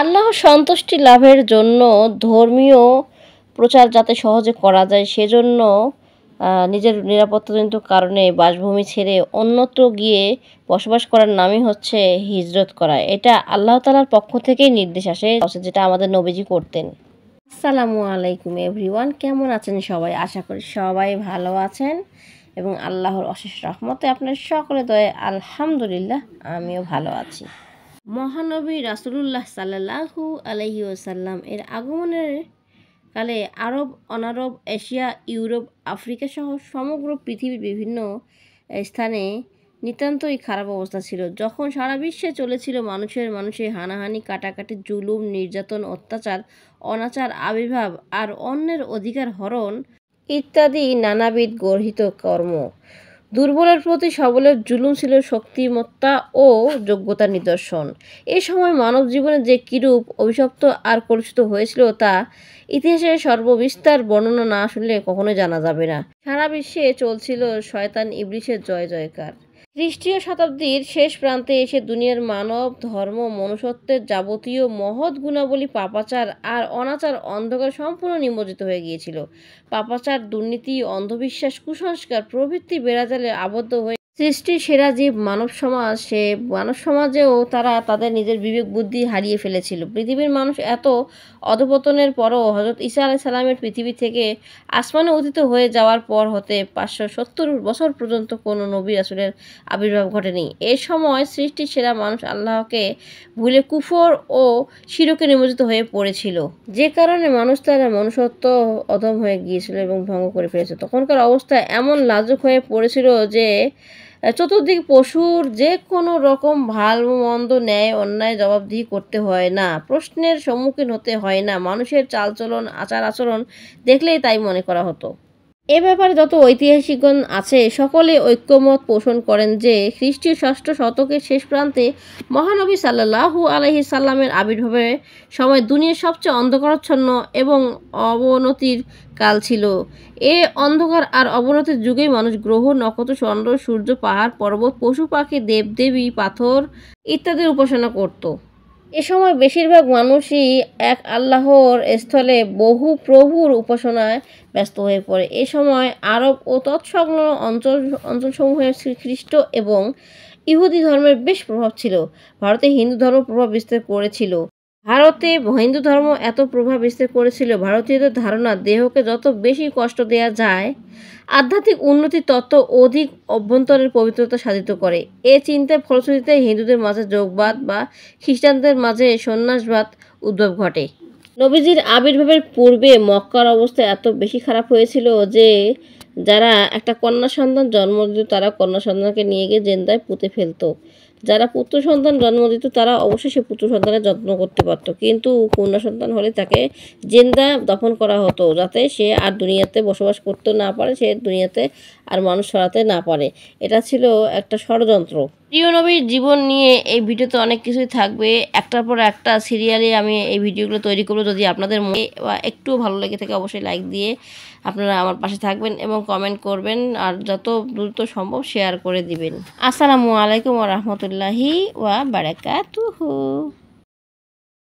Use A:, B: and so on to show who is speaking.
A: আল্লাহ সন্তুষ্টি লাভের জন্য ধর্মীয় প্রচার যাতে সহজে করা যায় সেজন্য নিজের নিরাপত্তাজনিত কারণে বাসভূমি ছেড়ে অন্যত্র গিয়ে বসবাস করার নামই হচ্ছে হিজরত করা এটা আল্লাহ তালার পক্ষ থেকেই নির্দেশ আসে যেটা আমাদের নবীজি করতেন আসসালামু আলাইকুম এভরিওয়ান কেমন আছেন সবাই আশা করি সবাই ভালো আছেন এবং আল্লাহর অশেষ রহমতে আপনার সকলে দয়ে আলহামদুলিল্লাহ আমিও ভালো আছি মহানবী রাসুলুল্লাহ সাল্লাহু আলহি ওসাল্লাম এর আগমনের কালে আরব অনারব এশিয়া ইউরোপ আফ্রিকা সহ সমগ্র পৃথিবীর বিভিন্ন স্থানে নিতান্তই খারাপ অবস্থা ছিল যখন সারা বিশ্বে চলেছিল মানুষের মানুষের হানাহানি কাটাকাটি জুলুম নির্যাতন অত্যাচার অনাচার আবির্ভাব আর অন্যের অধিকার হরণ ইত্যাদি নানাবিধ গর্হিত কর্ম দুর্বলের প্রতি সবলের জুলুম ছিল শক্তিমত্তা ও যোগ্যতা নিদর্শন এ সময় মানব জীবনে যে কিরূপ অভিশপ্ত আর কলুষিত হয়েছিল তা ইতিহাসের সর্ববিস্তার বর্ণনা না শুনলে কখনো জানা যাবে না সারা বিশ্বে চলছিল শয়তান ইবলিশের জয় জয়কার খ্রিস্টীয় শতাব্দীর শেষ প্রান্তে এসে দুনিয়ার মানব ধর্ম মনুষ্যত্বের যাবতীয় মহৎ গুণাবলী পাপাচার আর অনাচার অন্ধকার সম্পূর্ণ নিমজ্জিত হয়ে গিয়েছিল পাপাচার দুর্নীতি অন্ধবিশ্বাস কুসংস্কার প্রভৃতি বেড়াজালে আবদ্ধ হয়ে সৃষ্টির সেরা জীব মানব সমাজ সে মানব সমাজেও তারা তাদের নিজের বিবেক বুদ্ধি হারিয়ে ফেলেছিল পৃথিবীর মানুষ এত অধপতনের পরও হজরত ইসা আলাহ সালামের পৃথিবী থেকে আসমানে উদিত হয়ে যাওয়ার পর হতে পাঁচশো সত্তর বছর পর্যন্ত কোনো নবী আসলের আবির্ভাব ঘটেনি এ সময় সৃষ্টির সেরা মানুষ আল্লাহকে ভুলে কুফর ও শিরকে নিমজ্জিত হয়ে পড়েছিল যে কারণে মানুষ তারা মনুষ্যত্ব অধম হয়ে গিয়েছিল এবং ভঙ্গ করে ফেলেছে তখনকার অবস্থা এমন লাজুক হয়ে পড়েছিল যে চতুর্দিক পশুর যে কোনো রকম ভাল মন্দ ন্যায় অন্যায় জবাবদিহি করতে হয় না প্রশ্নের সম্মুখীন হতে হয় না মানুষের চালচলন আচার আচরণ দেখলেই তাই মনে করা হতো এ ব্যাপারে যত ঐতিহাসিকগণ আছে সকলে ঐক্যমত পোষণ করেন যে খ্রিস্টীয় ষষ্ঠ শতকের শেষ প্রান্তে মহানবী সাল্লাহু আলহি সাল্লামের আবির্ভাবের সময় দুনিয়ার সবচেয়ে অন্ধকারাচ্ছন্ন এবং অবনতির কাল ছিল এ অন্ধকার আর অবনতির যুগে মানুষ গ্রহ নক্ষত্র চন্দ্র সূর্য পাহাড় পর্বত পশু পাখি দেবদেবী পাথর ইত্যাদির উপাসনা করত এ সময় বেশিরভাগ মানুষই এক আল্লাহর স্থলে বহু প্রভুর উপাসনায় ব্যস্ত হয়ে পড়ে এ সময় আরব ও তৎসগ্ন অঞ্চল অঞ্চলসমূহে শ্রীখ্রিস্ট এবং ইহুদি ধর্মের বেশ প্রভাব ছিল ভারতে হিন্দু ধর্ম প্রভাব বিস্তার করেছিল ভারতে হিন্দু ধর্ম এত প্রভাব বিস্তার করেছিল ভারতীয়দের ধারণা দেহকে যত বেশি কষ্ট দেয়া যায় আধ্যাত্মিক উন্নতি তত অধিক অভ্যন্তরের পবিত্রতা সাধিত করে এ চিন্তার ফলশ্রুতিতে হিন্দুদের মাঝে যোগবাদ বা খ্রিস্টানদের মাঝে সন্ন্যাসবাদ উদ্ভব ঘটে নবীজির আবির্ভাবের পূর্বে মক্কার অবস্থা এত বেশি খারাপ হয়েছিল যে যারা একটা কন্যা সন্তান জন্ম দিত তারা কন্যা সন্তানকে নিয়ে গিয়ে জেন্দায় পুঁতে ফেলতো যারা পুত্র সন্তান জন্ম দিত তারা অবশ্যই সে পুত্র সন্তানের যত্ন করতে পারত কিন্তু কন্যা সন্তান হলে তাকে জেন্দা দফন করা হতো যাতে সে আর দুনিয়াতে বসবাস করতে না পারে সে দুনিয়াতে আর মানুষ সরাতে না পারে এটা ছিল একটা ষড়যন্ত্র প্রিয় নবীর জীবন নিয়ে এই ভিডিওতে অনেক কিছুই থাকবে একটার পর একটা সিরিয়ালে আমি এই ভিডিওগুলো তৈরি করব যদি আপনাদের মনে বা একটু ভালো লেগে থাকে অবশ্যই লাইক দিয়ে আপনারা আমার পাশে থাকবেন এবং কমেন্ট করবেন আর যত দ্রুত সম্ভব শেয়ার করে দিবেন আসসালামু আলাইকুম রহমতুল্লাহ वरहमतुल्लाहि व बरकatuhu